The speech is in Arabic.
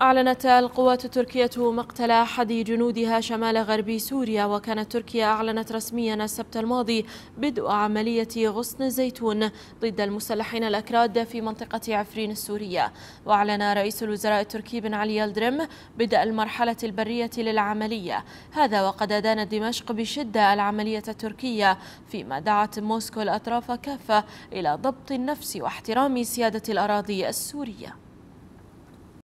أعلنت القوات التركية مقتل أحد جنودها شمال غربي سوريا وكانت تركيا أعلنت رسميا السبت الماضي بدء عملية غصن الزيتون ضد المسلحين الأكراد في منطقة عفرين السورية وأعلن رئيس الوزراء التركي بن علي يلدرم بدء المرحلة البرية للعملية هذا وقد أدانت دمشق بشدة العملية التركية فيما دعت موسكو الأطراف كافة إلى ضبط النفس واحترام سيادة الأراضي السورية